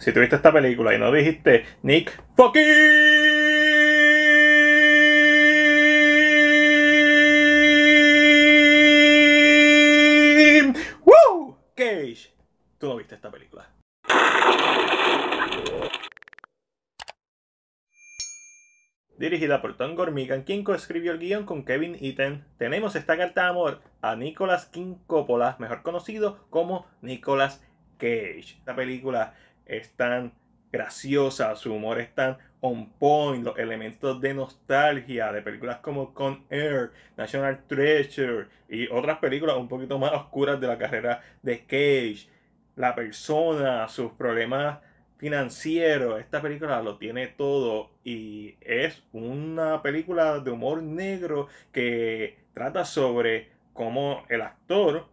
si tuviste esta película y no dijiste Nick Fucking Woo Cage, tú no viste esta película. Dirigida por Tom Gormigan, quien coescribió el guión con Kevin Eaton, tenemos esta carta de amor a Nicolas King Coppola, mejor conocido como Nicolas Cage. Esta película es tan graciosa, su humor es tan on point, los elementos de nostalgia de películas como Con Air, National Treasure y otras películas un poquito más oscuras de la carrera de Cage, la persona, sus problemas financieros, esta película lo tiene todo y es una película de humor negro que trata sobre cómo el actor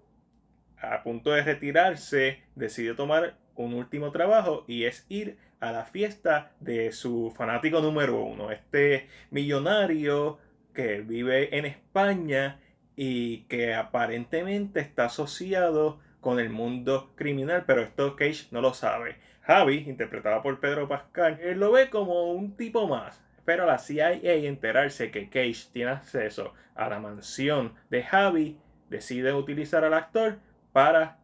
a punto de retirarse decidió tomar un último trabajo y es ir a la fiesta de su fanático número uno, este millonario que vive en España y que aparentemente está asociado con el mundo criminal, pero esto Cage no lo sabe. Javi, interpretada por Pedro Pascal, él eh, lo ve como un tipo más, pero la CIA enterarse que Cage tiene acceso a la mansión de Javi decide utilizar al actor para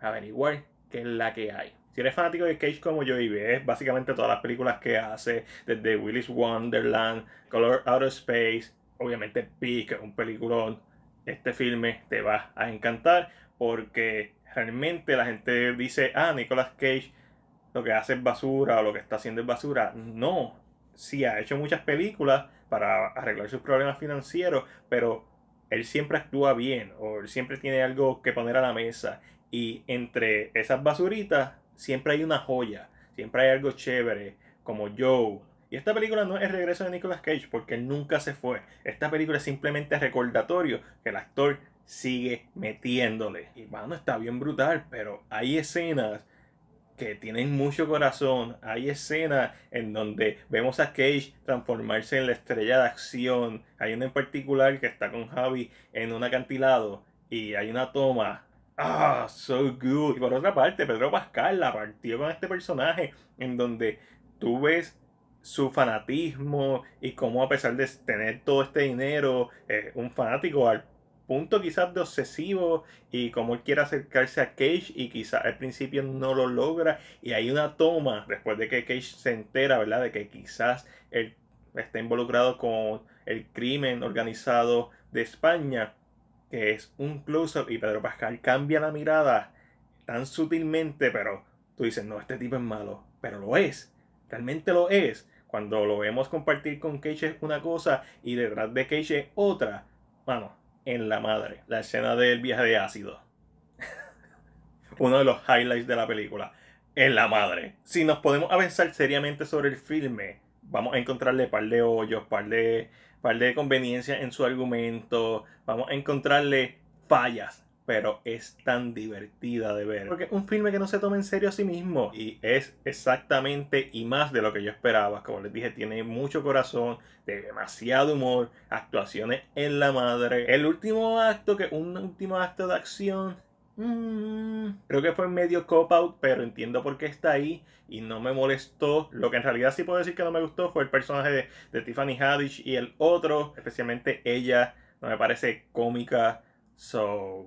averiguar que es la que hay. Si eres fanático de Cage como yo y ves básicamente todas las películas que hace, desde Willy's Wonderland, Color Outer Space, obviamente Peak, un peliculón, este filme te va a encantar porque realmente la gente dice, ah, Nicolas Cage lo que hace es basura o lo que está haciendo es basura. No, Si ha hecho muchas películas para arreglar sus problemas financieros, pero él siempre actúa bien o siempre tiene algo que poner a la mesa y entre esas basuritas siempre hay una joya, siempre hay algo chévere, como Joe. Y esta película no es regreso de Nicolas Cage porque él nunca se fue. Esta película es simplemente recordatorio que el actor sigue metiéndole. Y bueno, está bien brutal, pero hay escenas que tienen mucho corazón. Hay escenas en donde vemos a Cage transformarse en la estrella de acción. Hay una en particular que está con Javi en un acantilado y hay una toma ah, so good. Y por otra parte, Pedro Pascal la partió con este personaje en donde tú ves su fanatismo y cómo a pesar de tener todo este dinero, eh, un fanático al punto quizás de obsesivo y cómo él quiere acercarse a Cage y quizás al principio no lo logra y hay una toma después de que Cage se entera, ¿verdad? De que quizás él está involucrado con el crimen organizado de España que es un close-up y Pedro Pascal cambia la mirada tan sutilmente, pero tú dices, no, este tipo es malo, pero lo es, realmente lo es. Cuando lo vemos compartir con Cage una cosa y detrás de Cage otra. Vamos, en la madre. La escena del viaje de ácido. Uno de los highlights de la película. En la madre. Si nos podemos avanzar seriamente sobre el filme, vamos a encontrarle par de hoyos, par de par de conveniencia en su argumento, vamos a encontrarle fallas, pero es tan divertida de ver. Porque es un filme que no se toma en serio a sí mismo y es exactamente y más de lo que yo esperaba. Como les dije, tiene mucho corazón, de demasiado humor, actuaciones en la madre. El último acto, que un último acto de acción Mm. Creo que fue medio cop-out, pero entiendo por qué está ahí y no me molestó. Lo que en realidad sí puedo decir que no me gustó fue el personaje de, Tiffany Haddish y el otro, especialmente ella, no me parece cómica. So,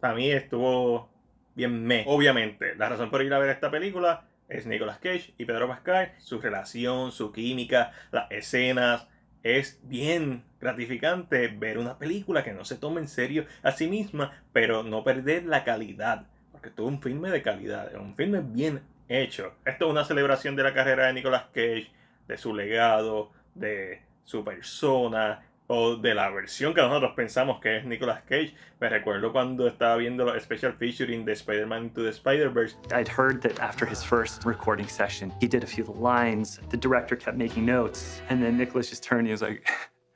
para mí estuvo bien me. Obviamente, la razón por ir a ver esta película es Nicolas Cage y Pedro Pascal, su relación, su química, las escenas es bien gratificante ver una película que no se tome en serio a sí misma, pero no perder la calidad, porque es un filme de calidad, es un filme bien hecho. Esto es una celebración de la carrera de Nicolas Cage, de su legado, de su persona, o de la versión que nosotros pensamos que es Nicolas Cage. Me recuerdo cuando estaba viendo el special featuring de Spider-Man to the Spider-Verse. I'd heard that after his first recording session, he did a few lines. The director kept making notes, and then Nicolas just turned and he was like,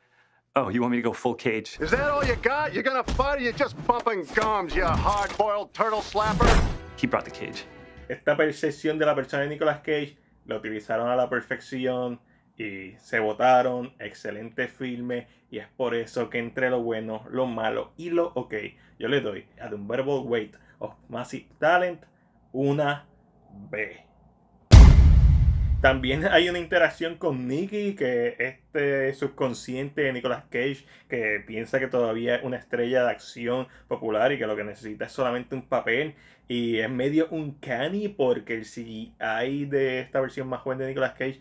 "Oh, you want me to go full Cage? Is that all you got? You're gonna fight? Or you're just bumping gums, you hard-boiled turtle slapper." He brought the cage. Esta percepción de la persona de Nicolas Cage la utilizaron a la perfección y se votaron. Excelente filme. Y es por eso que entre lo bueno, lo malo y lo ok, yo le doy a The Verbal Weight of Massive Talent una B. También hay una interacción con Nicky, que este subconsciente de Nicolas Cage, que piensa que todavía es una estrella de acción popular y que lo que necesita es solamente un papel. Y es medio un canny porque si hay de esta versión más joven de Nicolas Cage